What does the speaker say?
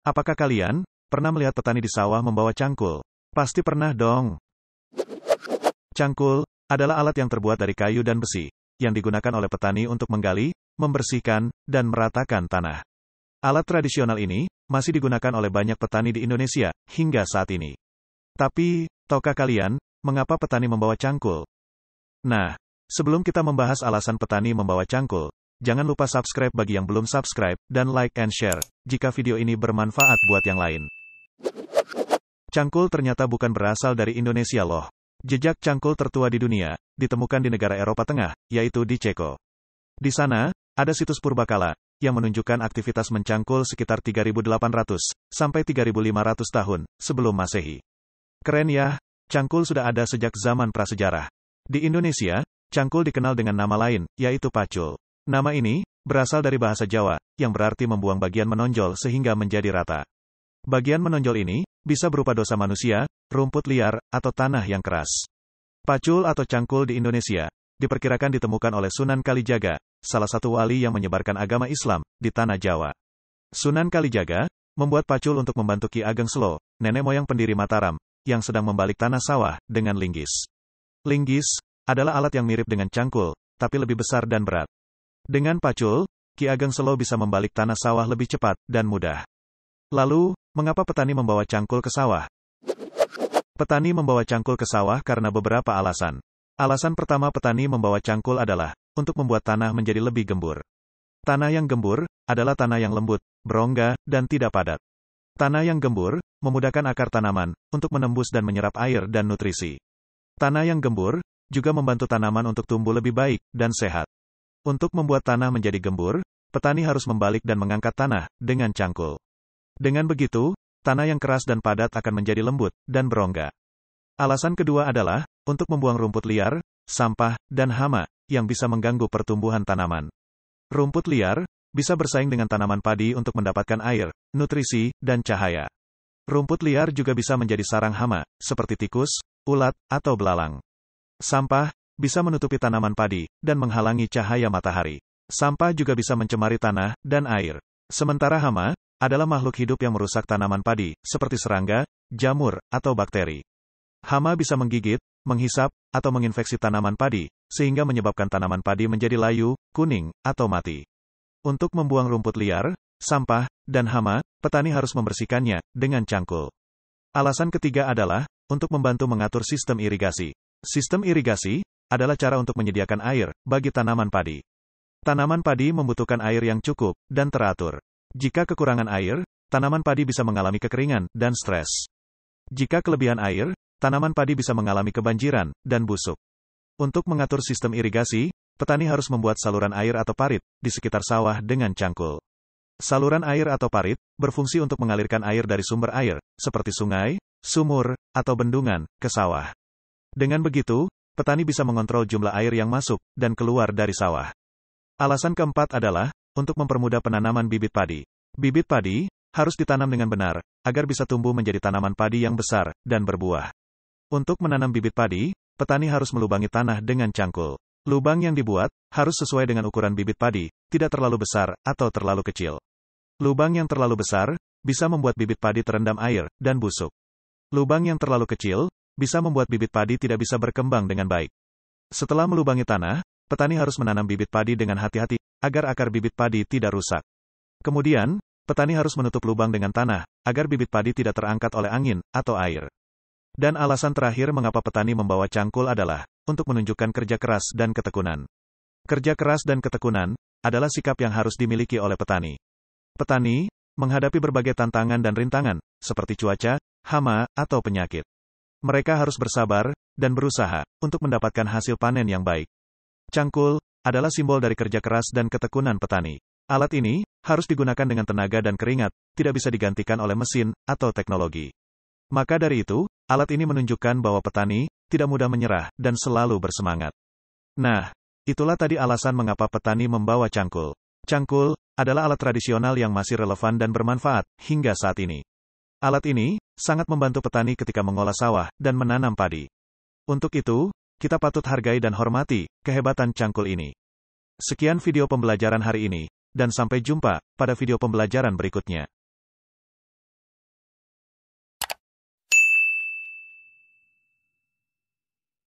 Apakah kalian pernah melihat petani di sawah membawa cangkul? Pasti pernah dong. Cangkul adalah alat yang terbuat dari kayu dan besi, yang digunakan oleh petani untuk menggali, membersihkan, dan meratakan tanah. Alat tradisional ini masih digunakan oleh banyak petani di Indonesia hingga saat ini. Tapi, tahukah kalian mengapa petani membawa cangkul? Nah, sebelum kita membahas alasan petani membawa cangkul, Jangan lupa subscribe bagi yang belum subscribe, dan like and share, jika video ini bermanfaat buat yang lain. Cangkul ternyata bukan berasal dari Indonesia loh. Jejak cangkul tertua di dunia, ditemukan di negara Eropa Tengah, yaitu di Ceko. Di sana, ada situs purbakala, yang menunjukkan aktivitas mencangkul sekitar 3.800, sampai 3.500 tahun, sebelum masehi. Keren ya, cangkul sudah ada sejak zaman prasejarah. Di Indonesia, cangkul dikenal dengan nama lain, yaitu pacul. Nama ini berasal dari bahasa Jawa, yang berarti membuang bagian menonjol sehingga menjadi rata. Bagian menonjol ini bisa berupa dosa manusia, rumput liar, atau tanah yang keras. Pacul atau cangkul di Indonesia diperkirakan ditemukan oleh Sunan Kalijaga, salah satu wali yang menyebarkan agama Islam di tanah Jawa. Sunan Kalijaga membuat pacul untuk membantu Ki Ageng Selo, nenek moyang pendiri Mataram, yang sedang membalik tanah sawah dengan linggis. Linggis adalah alat yang mirip dengan cangkul, tapi lebih besar dan berat. Dengan pacul, Ki Ageng Selo bisa membalik tanah sawah lebih cepat dan mudah. Lalu, mengapa petani membawa cangkul ke sawah? Petani membawa cangkul ke sawah karena beberapa alasan. Alasan pertama petani membawa cangkul adalah untuk membuat tanah menjadi lebih gembur. Tanah yang gembur adalah tanah yang lembut, berongga, dan tidak padat. Tanah yang gembur memudahkan akar tanaman untuk menembus dan menyerap air dan nutrisi. Tanah yang gembur juga membantu tanaman untuk tumbuh lebih baik dan sehat. Untuk membuat tanah menjadi gembur, petani harus membalik dan mengangkat tanah dengan cangkul. Dengan begitu, tanah yang keras dan padat akan menjadi lembut dan berongga. Alasan kedua adalah untuk membuang rumput liar, sampah, dan hama yang bisa mengganggu pertumbuhan tanaman. Rumput liar bisa bersaing dengan tanaman padi untuk mendapatkan air, nutrisi, dan cahaya. Rumput liar juga bisa menjadi sarang hama, seperti tikus, ulat, atau belalang. Sampah bisa menutupi tanaman padi, dan menghalangi cahaya matahari. Sampah juga bisa mencemari tanah dan air. Sementara hama adalah makhluk hidup yang merusak tanaman padi, seperti serangga, jamur, atau bakteri. Hama bisa menggigit, menghisap, atau menginfeksi tanaman padi, sehingga menyebabkan tanaman padi menjadi layu, kuning, atau mati. Untuk membuang rumput liar, sampah, dan hama, petani harus membersihkannya dengan cangkul. Alasan ketiga adalah untuk membantu mengatur sistem irigasi. Sistem irigasi adalah cara untuk menyediakan air bagi tanaman padi. Tanaman padi membutuhkan air yang cukup dan teratur. Jika kekurangan air, tanaman padi bisa mengalami kekeringan dan stres. Jika kelebihan air, tanaman padi bisa mengalami kebanjiran dan busuk. Untuk mengatur sistem irigasi, petani harus membuat saluran air atau parit di sekitar sawah dengan cangkul. Saluran air atau parit berfungsi untuk mengalirkan air dari sumber air, seperti sungai, sumur, atau bendungan, ke sawah. Dengan begitu, petani bisa mengontrol jumlah air yang masuk dan keluar dari sawah. Alasan keempat adalah untuk mempermudah penanaman bibit padi. Bibit padi harus ditanam dengan benar agar bisa tumbuh menjadi tanaman padi yang besar dan berbuah. Untuk menanam bibit padi, petani harus melubangi tanah dengan cangkul. Lubang yang dibuat harus sesuai dengan ukuran bibit padi, tidak terlalu besar atau terlalu kecil. Lubang yang terlalu besar bisa membuat bibit padi terendam air dan busuk. Lubang yang terlalu kecil bisa membuat bibit padi tidak bisa berkembang dengan baik. Setelah melubangi tanah, petani harus menanam bibit padi dengan hati-hati, agar akar bibit padi tidak rusak. Kemudian, petani harus menutup lubang dengan tanah, agar bibit padi tidak terangkat oleh angin atau air. Dan alasan terakhir mengapa petani membawa cangkul adalah untuk menunjukkan kerja keras dan ketekunan. Kerja keras dan ketekunan adalah sikap yang harus dimiliki oleh petani. Petani menghadapi berbagai tantangan dan rintangan, seperti cuaca, hama, atau penyakit. Mereka harus bersabar dan berusaha untuk mendapatkan hasil panen yang baik. Cangkul adalah simbol dari kerja keras dan ketekunan petani. Alat ini harus digunakan dengan tenaga dan keringat, tidak bisa digantikan oleh mesin atau teknologi. Maka dari itu, alat ini menunjukkan bahwa petani tidak mudah menyerah dan selalu bersemangat. Nah, itulah tadi alasan mengapa petani membawa cangkul. Cangkul adalah alat tradisional yang masih relevan dan bermanfaat hingga saat ini. Alat ini sangat membantu petani ketika mengolah sawah dan menanam padi. Untuk itu, kita patut hargai dan hormati kehebatan cangkul ini. Sekian video pembelajaran hari ini, dan sampai jumpa pada video pembelajaran berikutnya.